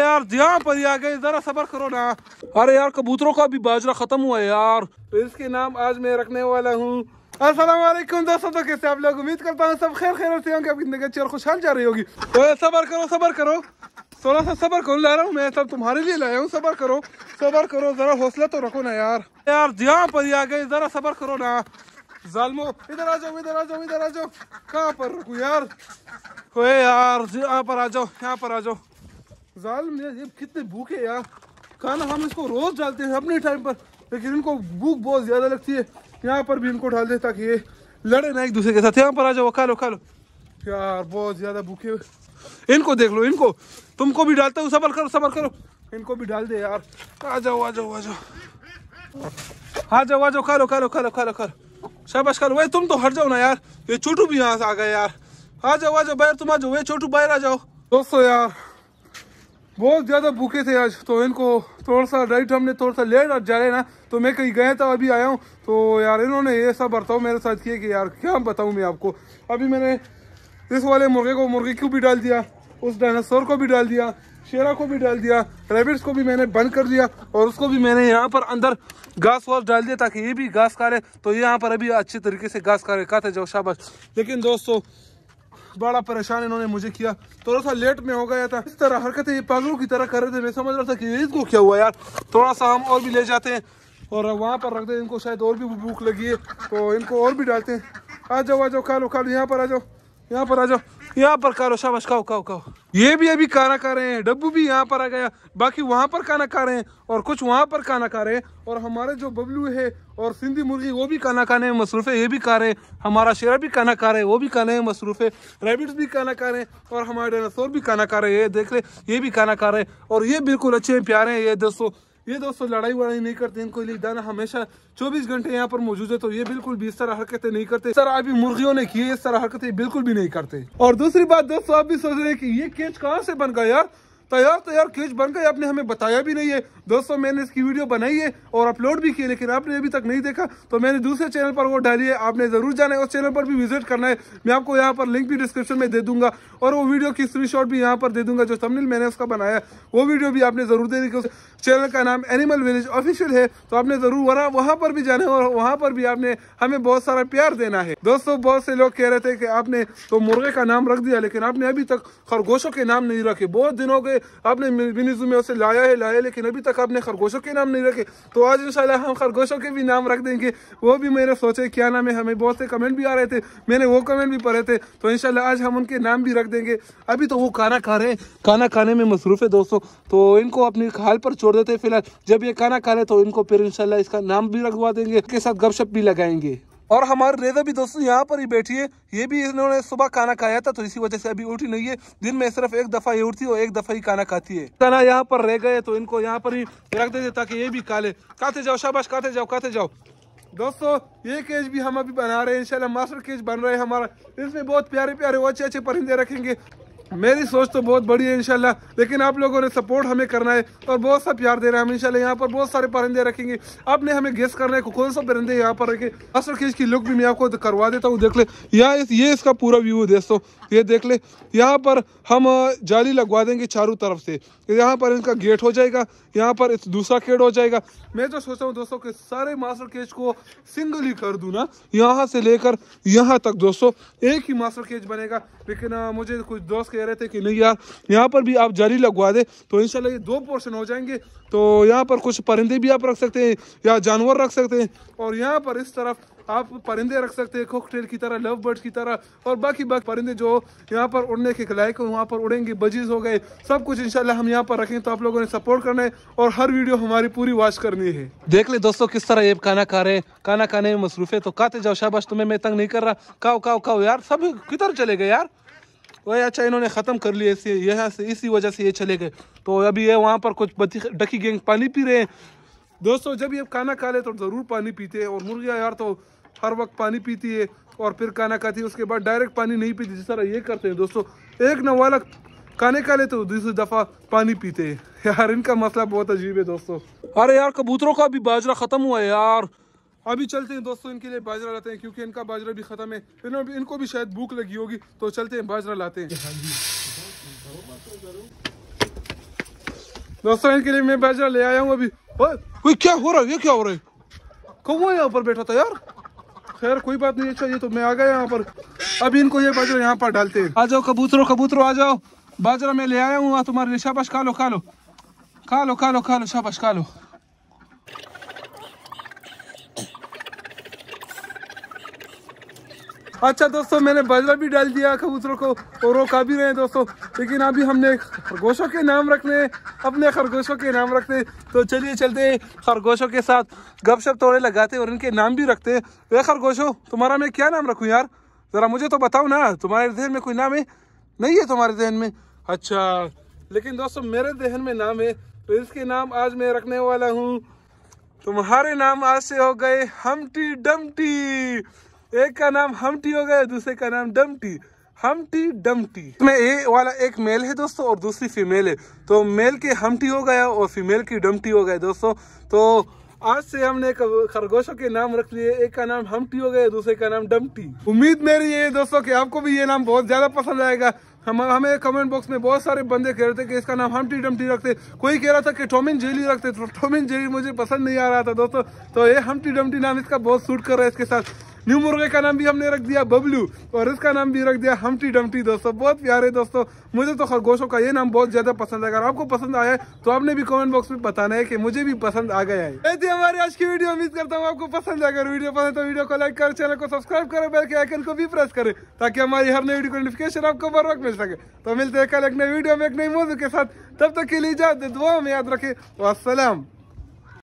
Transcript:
यार जहाँ पर आ गए जरा सबर करो ना अरे यार कबूतरों का भी बाजरा खत्म हुआ है यार तो इसके नाम आज मैं रखने वाला हूँ असलम दोस्तों तो कैसे आप लोग उम्मीद करता हूँ सब खैर खैर से होंगे आपकी जिंदगी अच्छी और खुशहाल जा रही होगी तो सबर करो सबर करो थोड़ा सा सबर करो ला रहा हूँ मैं सब तुम्हारे लिए लाया हूँ सबर करो सबर करो जरा हौसला तो रखो ना यार यार जहाँ पर आ गए जरा सबर करो ना जालमो इधर आ जाओ इधर आ जाओ इधर आ जाओ कहाँ पर रखू यार यार यहाँ पर आ जाओ यहाँ पर आ जाओ जालम ये कितने भूखे यार खाना हम इसको रोज़ डालते हैं अपने टाइम पर लेकिन इनको भूख बहुत ज़्यादा लगती है यहाँ पर भी इनको डाल दे ताकि ये लड़े ना एक दूसरे के साथ यहाँ पर आ जाओ खा लो खा लो यार बहुत ज़्यादा भूखे इनको देख लो इनको तुमको भी डालता हूँ सबर करो सबर करो इनको भी डाल दे यार आ जाओ आ जाओ आ जाओ आ जाओ आ जाओ खा लो खा लो खा लो खा लो खा लो शाबाश खा लो वही तुम तो हट जाओ ना यार ये छोटू भी यहाँ से आ गए यार आ जाओ आ जाओ बाहर तुम आ जाओ वही छोटू बाहर आ जाओ दोस्तों यार बहुत ज़्यादा भूखे थे आज तो इनको थोड़ा सा डाइट हमने थोड़ा सा लेट आज जा रहे ना तो मैं कहीं गया था अभी आया हूँ तो यार इन्होंने ये सब बर्ताव मेरे साथ किया कि यार क्या बताऊँ मैं आपको अभी मैंने इस वाले मुर्गे को मुर्गे क्यों भी डाल दिया उस डायनासोर को भी डाल दिया शेरा को भी डाल दिया रेबिट्स को भी मैंने बंद कर दिया और उसको भी मैंने यहाँ पर अंदर घास वास डाल दिया ताकि ये भी घास खा रहे तो यहाँ पर अभी अच्छे तरीके से घास खा रहे खाते जाओ शाबाश लेकिन दोस्तों बड़ा परेशान इन्होंने मुझे किया थोड़ा सा लेट में हो गया था इस तरह हरकतें ये पागलों की तरह कर रहे थे मैं समझ रहा था कि इसको क्या हुआ यार थोड़ा सा हम और भी ले जाते हैं और वहाँ पर रख दे इनको शायद और भी भूख लगी है तो इनको और भी डालते हैं आ जाओ आ जाओ खा लो खा लो यहाँ पर आ जाओ यहाँ पर आ जाओ यहाँ पर कारो शाबाश खाओ खाओ खाओ ये भी अभी खाना खा रहे हैं डब्बू भी यहाँ पर आ गया बाकी वहाँ पर खाना खा रहे हैं और कुछ वहाँ पर खाना खा रहे हैं और हमारे जो बबलू है और सिंधी मुर्गी वो भी खाना खाने में मसरूफ़ है ये भी खा रहे हैं हमारा शेरा भी खाना खा रहे हैं वो भी खाने में मसरूफ़ है रेबिट भी खाना खा रहे हैं और हमारे डायनासोर भी खाना खा रहे हैं ये देख रहे ये भी खाना खा रहे हैं और ये बिल्कुल अच्छे हैं प्यारे हैं ये दोस्तों ये दोस्तों लड़ाई वड़ाई नहीं करते इनको दाना हमेशा 24 घंटे यहाँ पर मौजूद है तो ये बिल्कुल भी इस तरह हरकतें नहीं करते सर अभी मुर्गियों ने की इस तरह हरकतें बिल्कुल भी नहीं करते और दूसरी बात दोस्तों आप भी सोच रहे हैं कि ये केच कहाँ से बन गया यार तैयार तैयार केच बन गए आपने हमें बताया भी नहीं है दोस्तों मैंने इसकी वीडियो बनाई है और अपलोड भी की लेकिन आपने अभी तक नहीं देखा तो मैंने दूसरे चैनल पर वो डाली है आपने ज़रूर जाना है उस चैनल पर भी विजिट करना है मैं आपको यहाँ पर लिंक भी डिस्क्रिप्शन में दे दूंगा और वो वीडियो की स्क्रीन भी यहाँ पर दे दूंगा जो तमिल मैंने उसका बनाया वो वीडियो भी आपने ज़रूर दे देखी चैनल का नाम एनिमल विलेज ऑफिशियल है तो आपने ज़रूर वरा वहाँ पर भी जाना है और वहाँ पर भी आपने हमें बहुत सारा प्यार देना है दोस्तों बहुत से लोग कह रहे थे कि आपने तो मुर्गे का नाम रख दिया लेकिन आपने अभी तक खरगोशों के नाम नहीं रखे बहुत दिन हो गए से आपने मिनीजू से लाया है लाया लेकिन अभी तक आपने खरगोशों के नाम नहीं रखे तो आज इंशाल्लाह हम खरगोशों के भी नाम रख देंगे वो भी मैंने सोचे क्या नाम है हमें बहुत से कमेंट भी आ रहे थे मैंने वो कमेंट भी पढ़े थे तो इनशाला आज हम उनके नाम भी रख देंगे अभी तो वो खाना खा रहे हैं खाना खाने में मसरूफ़ है दोस्तों तो इनको अपनी खाल पर छोड़ देते हैं फिलहाल जब ये खाना खा रहे तो इनको फिर इनशाला इसका नाम भी रखवा देंगे इसके साथ गपशप भी लगाएंगे और हमारे रेजा भी दोस्तों यहाँ पर ही बैठी है ये भी इन्होंने सुबह खाना खाया था तो इसी वजह से अभी उठी नहीं है दिन में सिर्फ एक दफा ये उठती है और एक दफा ही खाना खाती है खाना यहाँ पर रह गए तो इनको यहाँ पर ही रख देते ताकि ये भी खा ले खाते जाओ शाबाश खाते जाओ खाते जाओ दोस्तों ये केज भी हम अभी बना रहे हैं इंशाल्लाह मास्टर केज बन रहे हैं हमारा इसमें बहुत प्यारे प्यारे अच्छे अच्छे परिंदे रखेंगे मेरी सोच तो बहुत बड़ी है इनशाला लेकिन आप लोगों ने सपोर्ट हमें करना है और बहुत सा प्यार देना है हम इनशाला यहाँ पर बहुत सारे परिंदे रखेंगे आपने हमें गेस करना है कौन सा परिंदे यहाँ पर रखे असर केज की लुक भी मैं आपको तो करवा देता हूँ देख ले यहाँ इस, ये इसका पूरा व्यू है दोस्तों ये देख ले यहाँ पर हम जाली लगवा देंगे चारों तरफ से यहाँ पर इनका गेट हो जाएगा यहाँ पर दूसरा गेट हो जाएगा मैं तो सोचता हूँ दोस्तों के सारे मास्टर केज को सिंगल ही कर दूँ ना यहाँ से लेकर यहाँ तक दोस्तों एक ही मास्टर केज बनेगा लेकिन मुझे कुछ दोस्त कह रहे थे कि नहीं यार यहाँ पर भी आप जाली लगवा दे तो इन ये दो पोर्शन हो जाएंगे तो यहाँ पर कुछ परिंदे भी आप रख सकते हैं या जानवर रख सकते हैं और यहाँ पर इस तरफ आप परिंदे रख सकते हैं कॉकटेल की तरह लव बर्ड्स की तरह और बाकी बाकी परिंदे जो यहाँ पर उड़ने के लायक वहाँ पर उड़ेंगे बजीज हो गए सब कुछ इंशाल्लाह हम यहाँ पर रखें तो आप लोगों ने सपोर्ट करना है और हर वीडियो हमारी पूरी वॉच करनी है देख ले दोस्तों किस तरह ये खाना खा रहे हैं खाना खाने में मसरूफ है तो खाते जाओ शाबाश तुम्हें मैं तंग नहीं कर रहा काओ काओ काओ यार सब किधर चले गए यार ये अच्छा इन्होंने ख़त्म कर लिए इसी यहाँ से इसी वजह से ये चले गए तो अभी ये वहाँ पर कुछ बची डकी गेंग पानी पी रहे हैं दोस्तों जब ये खाना खा ले तो ज़रूर पानी पीते हैं और मुर्गियाँ यार तो हर वक्त पानी पीती है और फिर खाना खाती है उसके बाद डायरेक्ट पानी नहीं पीती जिस तरह ये करते हैं दोस्तों एक नवालक खाने खा ले तो दूसरी दफ़ा पानी पीते हैं यार इनका मसला बहुत अजीब है दोस्तों अरे यार कबूतरों का भी बाजरा ख़त्म हुआ है यार अभी चलते हैं दोस्तों इनके लिए बाजरा लाते हैं क्योंकि इनका बाजरा भी खत्म है इनको भी शायद भूख लगी होगी तो चलते हैं बाजरा लाते हैं दोस्तों इनके लिए मैं बाजरा ले आया हूँ अभी कोई क्या हो रहा है ये क्या हो रहा है कौन यहाँ पर बैठा था यार खैर कोई बात नहीं अच्छा ये तो मैं आ गया यहाँ पर अभी इनको ये बाजरा यहाँ पर डालते हैं आ जाओ कबूतरों कबूतरों आ जाओ बाजरा मैं ले आया हूँ तुम्हारे लिए शाबाश खा लो खा लो खा लो खा लो खा लो शाबाश खा लो अच्छा दोस्तों मैंने बजरा भी डाल दिया कबूतरों को और रोका भी रहे दोस्तों लेकिन अभी हमने खरगोशों के नाम रखने अपने खरगोशों के नाम रखते तो चलिए चलते खरगोशों के साथ गपशप तोड़े लगाते और इनके नाम भी रखते वे खरगोशो तुम्हारा मैं क्या नाम रखूँ यार ज़रा मुझे तो बताओ ना तुम्हारे जहन में कोई नाम है नहीं है तुम्हारे जहन में अच्छा लेकिन दोस्तों मेरे जहन में नाम है तो इसके नाम आज मैं रखने वाला हूँ तुम्हारे नाम आज से हो गए हमटी डमटी एक का नाम हमटी हो गया दूसरे का नाम डमटी हमटी डमटी में ए वाला एक मेल है दोस्तों और दूसरी फीमेल है तो मेल की हमटी हो गया और फीमेल की डमटी हो गए दोस्तों तो आज से हमने खरगोशों के नाम रख लिए एक का नाम हमटी हो गया दूसरे का नाम डमटी उम्मीद मेरी ये दोस्तों कि आपको भी ये नाम बहुत ज्यादा पसंद आएगा हम हमें कमेंट बॉक्स में बहुत सारे बंदे कह रहे थे कि इसका नाम हमटी डमटी रखते कोई कह रहा था कि टोमिन जेली रखते तो टोमिन जेली मुझे पसंद नहीं आ रहा था दोस्तों तो ये हमटी डमटी नाम इसका बहुत सूट कर रहा है इसके साथ न्यू मुर्गे का नाम भी हमने रख दिया बबलू और इसका नाम भी रख दिया हमटी डमटी दोस्तों बहुत प्यारे दोस्तों मुझे तो खरगोशों का ये नाम बहुत ज्यादा पसंद है अगर आपको पसंद आया है तो आपने भी कॉमेंट बॉक्स में बताना है की मुझे भी पसंद आ गया है ऐसी हमारी आज की वीडियो उम्मीद करता हूँ आपको पसंद अगर वीडियो पसंद तो वीडियो को लाइक करें चैनल को सब्सक्राइब करें बेल के आइकन को भी प्रेस करें ताकि हमारी हर नई वीडियो को नोटिफिकेशन आपको बर मिल सके तो मिलते हैं कल एक नई वीडियो में एक नई मोदी के साथ तब तक के लिए जाते दुआ में याद रखें असलम